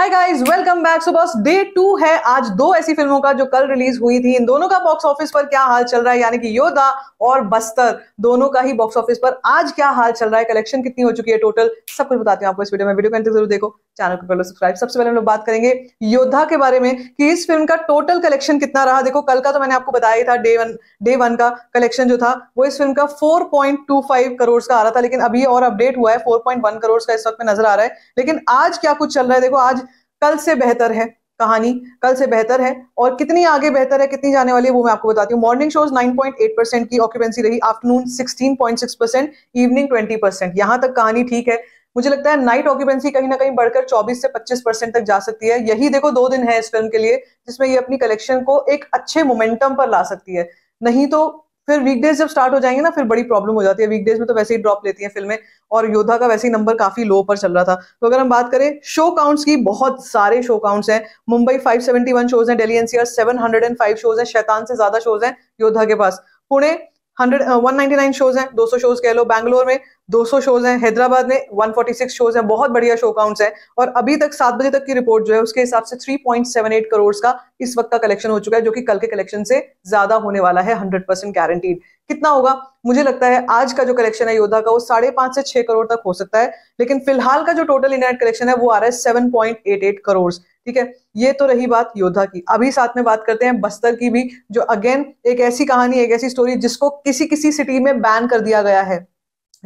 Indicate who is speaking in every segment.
Speaker 1: हाय guys welcome back so बस day to है आज दो ऐसी फिल्मों का जो कल रिलीज हुई थी इन दोनों का बॉक्स ऑफिस पर क्या हाल चल रहा है यानी कि योद्धा और बस्तर दोनों का ही बॉक्स ऑफिस पर आज क्या हाल चल रहा है कलेक्शन कितनी हो चुकी है टोटल सब कुछ बताते हैं आपको इस वीडियो में वीडियो को जरूर देखो चैनल को कर लो सब्सक्राइब सबसे पहले हम लोग बात करेंगे योद्धा के बारे में कि इस फिल्म का टोटल कलेक्शन कितना रहा देखो कल का तो मैंने आपको बताया था डे वन डे वन का कलेक्शन जो था वो इस फिल्म का 4.25 करोड़ का आ रहा था लेकिन अभी और अपडेट हुआ है 4.1 करोड़ का इस वक्त में नजर आ रहा है लेकिन आज क्या कुछ चल रहा है देखो आज कल से बेहतर है कहानी कल से बेहतर है और कितनी आगे बेहतर है कितनी जाने वाली है वो मैं आपको बताती हूँ मॉर्निंग शोज 9.8 परसेंट की ऑक्यूपेंसी रही आफ्टरनून 16.6 परसेंट इवनिंग 20 परसेंट यहां तक कहानी ठीक है मुझे लगता है नाइट ऑक्यूपेंसी कहीं ना कहीं बढ़कर 24 से 25 परसेंट तक जा सकती है यही देखो दो दिन है इस फिल्म के लिए जिसमें ये अपनी कलेक्शन को एक अच्छे मोमेंटम पर ला सकती है नहीं तो फिर वीकडेज जब स्टार्ट हो जाएंगे ना फिर बड़ी प्रॉब्लम हो जाती है वीकडेज में तो वैसे ही ड्रॉप लेती है फिल्में और योद्धा का वैसे ही नंबर काफी लो पर चल रहा था तो अगर हम बात करें शो काउंट्स की बहुत सारे शो काउंट्स हैं मुंबई 571 शोज हैं दिल्ली एनसीआर 705 शोज हैं शैतान से ज्यादा शोज हैं योद्धा के पास Pune hundred one ninety nine shows हैं सौ शोज कह लो बैंगलोर में दो सौ शोज हैं हैदराबाद में सिक्स शोज हैं बहुत बढ़िया शो काउंट्स हैं और अभी तक सात बजे तक की रिपोर्ट जो है उसके हिसाब से three point seven eight crore का इस वक्त का कलेक्शन हो चुका है जो कि कल के कलेक्शन से ज्यादा होने वाला है हंड्रेड परसेंट गारंटीड कितना होगा मुझे लगता है आज का जो कलेक्शन है योद्धा का वो साढ़े पांच से छह करोड़ तक हो सकता है लेकिन फिलहाल का जो टोटल इंटरनेट कलेक्शन है वो आ रहा है seven point eight eight crore ठीक है ये तो रही बात योद्धा की अभी साथ में बात करते हैं बस्तर की भी जो अगेन एक ऐसी कहानी एक ऐसी स्टोरी जिसको किसी किसी सिटी में बैन कर दिया गया है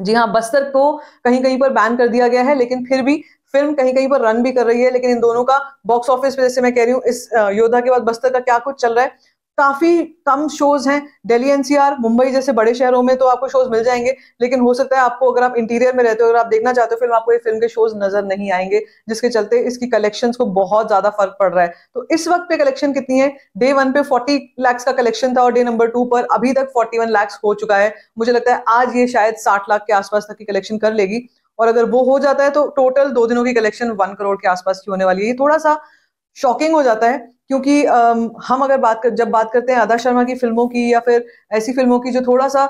Speaker 1: जी हाँ बस्तर को कहीं कहीं पर बैन कर दिया गया है लेकिन फिर भी फिल्म कहीं कहीं पर रन भी कर रही है लेकिन इन दोनों का बॉक्स ऑफिस पे जैसे मैं कह रही हूँ इस योद्धा के बाद बस्तर का क्या कुछ चल रहा है काफी कम शोज हैं दिल्ली एनसीआर मुंबई जैसे बड़े शहरों में तो आपको शोज मिल जाएंगे लेकिन हो सकता है आपको अगर आप इंटीरियर में रहते हो अगर आप देखना चाहते हो फिल्म आपको ये फिल्म के शोज नजर नहीं आएंगे जिसके चलते इसकी कलेक्शन को बहुत ज्यादा फर्क पड़ रहा है तो इस वक्त पे कलेक्शन कितनी है डे वन पे फोर्टी लैक्स का कलेक्शन था और डे नंबर टू पर अभी तक फोर्टी वन लैक्स हो चुका है मुझे लगता है आज ये शायद साठ लाख के आसपास तक की कलेक्शन कर लेगी और अगर वो हो जाता है तो टोटल दो दिनों की कलेक्शन वन करोड़ के आसपास की होने वाली है ये थोड़ा सा शॉकिंग हो जाता है क्योंकि हम अगर बात कर जब बात करते हैं आदा शर्मा की फिल्मों की या फिर ऐसी फिल्मों की जो थोड़ा सा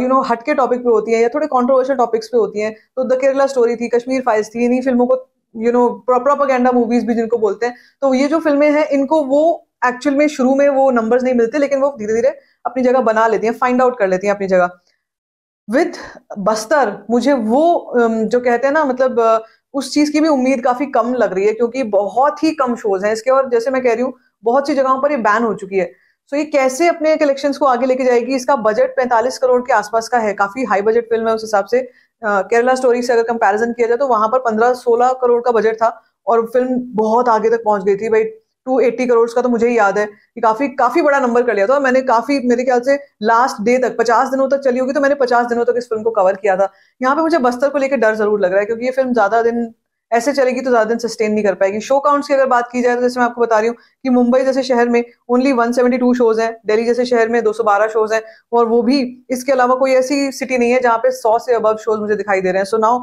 Speaker 1: यू नो हटके टॉपिक पे होती है या थोड़े कॉन्ट्रोवर्शियल टॉपिक्स पे होती हैं तो द केरला स्टोरी थी कश्मीर फाइल्स थी इन्हीं फिल्मों को यू नो प्रोपागेंडा मूवीज भी जिनको बोलते हैं तो ये जो फिल्में हैं इनको वो एक्चुअल में शुरू में वो नंबर्स नहीं मिलते लेकिन वो धीरे धीरे अपनी जगह बना लेती हैं फाइंड आउट कर लेती हैं अपनी जगह विद बस्तर मुझे वो जो कहते हैं ना मतलब उस चीज की भी उम्मीद काफी कम लग रही है क्योंकि बहुत ही कम शोज हैं इसके और जैसे मैं कह रही हूँ बहुत सी जगहों पर ये बैन हो चुकी है सो ये कैसे अपने कलेक्शन को आगे लेके जाएगी इसका बजट पैंतालीस करोड़ के आसपास का है काफी हाई बजट फिल्म है उस हिसाब से केरला स्टोरी से अगर कंपेरिजन किया जाए तो वहां पर पंद्रह सोलह करोड़ का बजट था और फिल्म बहुत आगे तक पहुंच गई थी भाई टू एट्टी करोड़ का तो मुझे ही याद है कि काफी काफी बड़ा नंबर कर लिया था और मैंने काफी मेरे ख्याल से लास्ट डे तक पचास दिनों तक चली होगी तो मैंने पचास दिनों तक इस फिल्म को कवर किया था यहाँ पे मुझे बस्तर को लेकर डर जरूर लग रहा है क्योंकि ये फिल्म ज्यादा दिन ऐसे चलेगी तो ज्यादा दिन सस्टेन नहीं कर पाएगी शो काउंट्स की अगर बात की जाए तो जैसे मैं आपको बता रही हूँ कि मुंबई जैसे शहर में ओनली 172 शोज हैं दिल्ली जैसे शहर में 212 शोज हैं और वो भी इसके अलावा कोई ऐसी सिटी नहीं है जहाँ पे 100 से अबव शोज मुझे दिखाई दे रहे हैं so now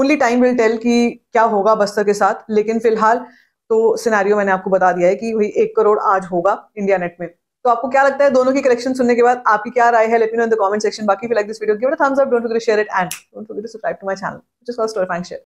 Speaker 1: only time will tell कि क्या होगा बस्तर के साथ लेकिन फिलहाल तो सिनारियो मैंने आपको बता दिया है कि भाई एक करोड़ आज होगा इंडिया नेट में तो आपको क्या लगता है दोनों की कलेक्शन सुनने के बाद आपकी क्या राय है let me know in the comment section बाकी if like this video thumbs up don't forget share it and don't forget to subscribe to my channel just for story fan share